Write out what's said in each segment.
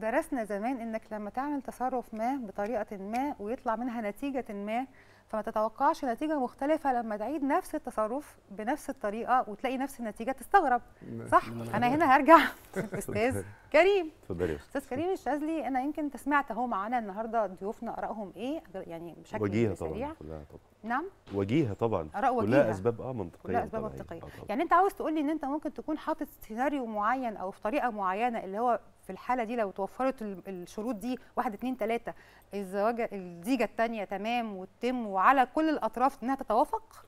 درسنا زمان انك لما تعمل تصرف ما بطريقه ما ويطلع منها نتيجه ما فما تتوقعش نتيجه مختلفه لما تعيد نفس التصرف بنفس الطريقه وتلاقي نفس النتيجه تستغرب صح انا هنا هرجع استاذ كريم اتفضل استاذ كريم الشاذلي انا يمكن تسمعت سمعت اهو معانا النهارده ضيوفنا ارائهم ايه يعني بشكل وجيهه طبعا كلها طبعا نعم وجيهه طبعا اراء وجيهه كلها اسباب اه منطقيه كلها اسباب منطقيه آه، يعني انت عاوز تقول لي ان انت ممكن تكون حاطط سيناريو معين او في طريقه معينه اللي هو في الحاله دي لو توفرت الشروط دي واحد اتنين تلاته الزواج الزيجه الثانيه تمام وتتم وعلى كل الاطراف انها تتوافق؟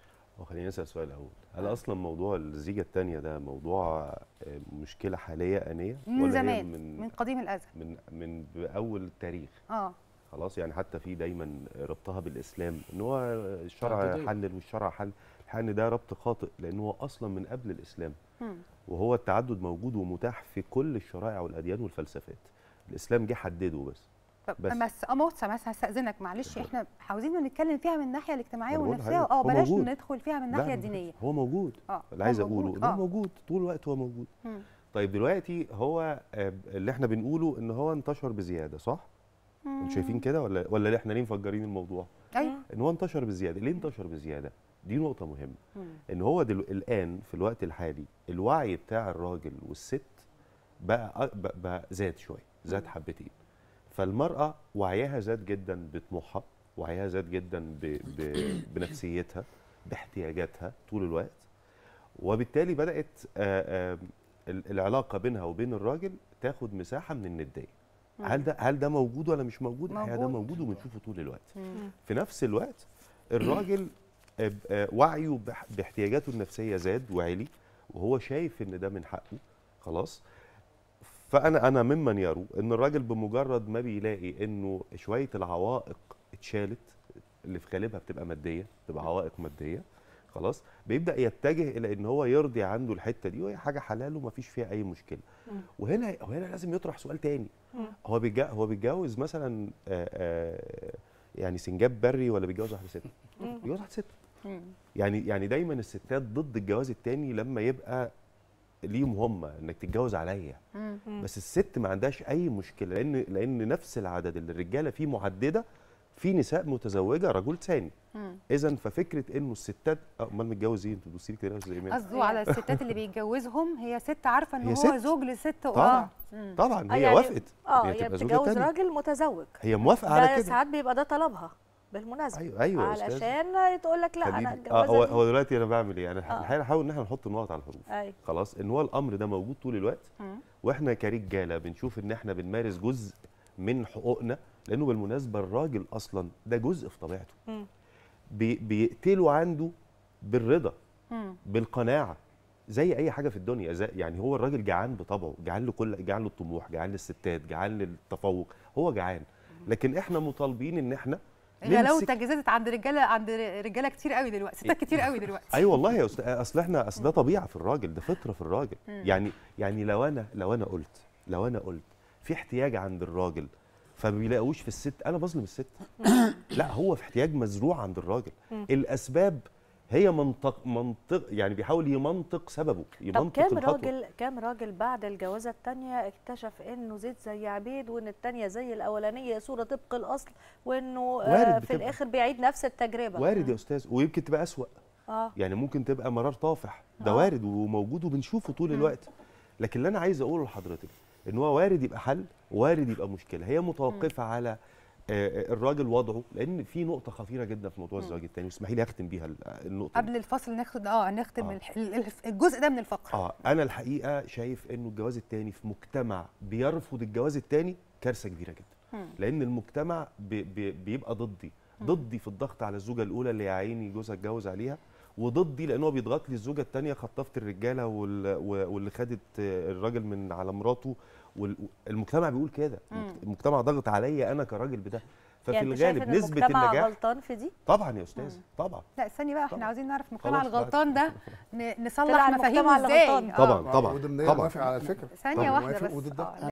خلينا نسال سؤال الاول هل اصلا موضوع الزيجه الثانيه ده موضوع آه، مشكله حاليه انيه من ولا زمان من, من قديم الازل من من اول التاريخ اه خلاص يعني حتى في دايما ربطها بالاسلام ان هو الشرع حلل والشرع حل ان ده ربط خاطئ لان هو اصلا من قبل الاسلام وهو التعدد موجود ومتاح في كل الشرائع والاديان والفلسفات الاسلام جه حدده بس بس بس اموت بس هستاذنك معلش احنا عاوزين نتكلم فيها من الناحيه الاجتماعيه والنفسيه اه بلاش ندخل فيها من الناحيه الدينيه هو موجود آه. اللي عايز اقوله ده آه. موجود طول الوقت هو موجود م. طيب دلوقتي هو آه، اللي احنا بنقوله ان هو انتشر بزياده صح؟ انتوا شايفين كده ولا ولا احنا ليه مفجرين الموضوع؟ ايوه ان هو انتشر بزياده ليه انتشر بزياده دي نقطه مهمه ان هو الان في الوقت الحالي الوعي بتاع الراجل والست بقى بقى, بقى زاد شويه زاد حبتين فالمراه وعيها زاد جدا بطموحها وعيها زاد جدا ب... ب... بنفسيتها باحتياجاتها طول الوقت وبالتالي بدات آآ آآ العلاقه بينها وبين الراجل تاخد مساحه من النديه هل ده هل ده موجود ولا مش موجود؟ موجود. ده موجود وبنشوفه طول الوقت. مم. في نفس الوقت الراجل آه، آه، وعيه باحتياجاته النفسيه زاد وعلي وهو شايف ان ده من حقه خلاص فانا انا ممن يروا ان الراجل بمجرد ما بيلاقي انه شويه العوائق اتشالت اللي في غالبها بتبقى ماديه بتبقى عوائق ماديه خلاص بيبدا يتجه الى ان هو يرضي عنده الحته دي وهي حاجه حلال وما فيش فيها اي مشكله وهنا وهنا لازم يطرح سؤال تاني هو هو بيتجوز مثلا يعني سنجاب بري ولا بيتجوز واحده ست بيتجوز واحده ست يعني يعني دايما الستات ضد الجواز التاني لما يبقى ليهم هم انك تتجوز عليا بس الست ما عندهاش اي مشكله لان لان نفس العدد اللي الرجاله فيه معدده في نساء متزوجه رجل ثاني اذا ففكره انه الستات آه، امال متجوزين إيه؟ انتوا بتبصي كده زي ما قصده على أيوة. الستات اللي بيتجوزهم هي ست عارفه ان هو ست؟ زوج لست طبعا اه طبعا هي آه، يعني وافقت اه هي بتتجوز راجل متزوج هي موافقه على كده ساعات بيبقى ده طلبها بالمناسبه ايوه ايوه علشان تقول لك لا انا آه، اتجوزت هو هو دلوقتي انا بعمل ايه؟ انا الحقيقه بحاول ان احنا نحط النقط على الحروف أيوة. خلاص ان هو الامر ده موجود طول الوقت واحنا كرجاله بنشوف ان احنا بنمارس جزء من حقوقنا لانه بالمناسبه الراجل اصلا ده جزء في طبيعته بي بيقتلوا عنده بالرضا بالقناعه زي اي حاجه في الدنيا زي يعني هو الراجل جعان بطبعه جعان له كل جعان له الطموح جعان للستات جعان للتفوق هو جعان لكن احنا مطالبين ان احنا غلاوتك زادت عند رجاله عند رجاله كتير قوي دلوقتي ستات كتير قوي دلوقتي اي أيوة والله يا استاذ اصل احنا اصل ده طبيعه في الراجل ده فطره في الراجل يعني يعني لو انا لو انا قلت لو انا قلت في احتياج عند الراجل فما بيلاقوش في الست انا بظلم الست لا هو في احتياج مزروع عند الراجل الاسباب هي منطق منطق يعني بيحاول يمنطق سببه يمنطق طب كام الخطوة. راجل كام راجل بعد الجوازه الثانيه اكتشف انه زيد زي عبيد وان الثانيه زي الاولانيه صوره طبق الاصل وانه آه في الاخر بيعيد نفس التجربه وارد يا استاذ ويمكن تبقى اسوأ آه. يعني ممكن تبقى مرار طافح ده آه. وارد وموجود وبنشوفه طول الوقت لكن اللي انا عايز اقوله لحضرتك ان هو وارد يبقى حل وارد يبقى مشكله هي متوقفه على آه، آه، الراجل وضعه لان في نقطه خطيره جدا في موضوع الزواج الثاني واسمحي لي اختم بيها آه، النقطه قبل الفصل ناخد اه نختم آه. الجزء ده من الفقره اه انا الحقيقه شايف انه الجواز الثاني في مجتمع بيرفض الجواز الثاني كارثه كبيره جدا مم. لان المجتمع بي بي بيبقى ضدي ضدي في الضغط على الزوجه الاولى اللي يا عيني جوزها اتجوز عليها وضدي لان هو بيضغط لي الزوجه الثانيه خطفت الرجاله وال... واللي خدت الراجل من على مراته والمجتمع بيقول كده المجتمع ضغط عليا انا كراجل بده ففي يعني الغالب نسبه النجاح غلطان في دي طبعا يا استاذ مم. طبعا لا استني بقى احنا عاوزين نعرف المجتمع الغلطان ده نصلح مفاهيمه ازاي طبعا آه. طبعا طبعا وده على فكره ثانيه واحده بس آه.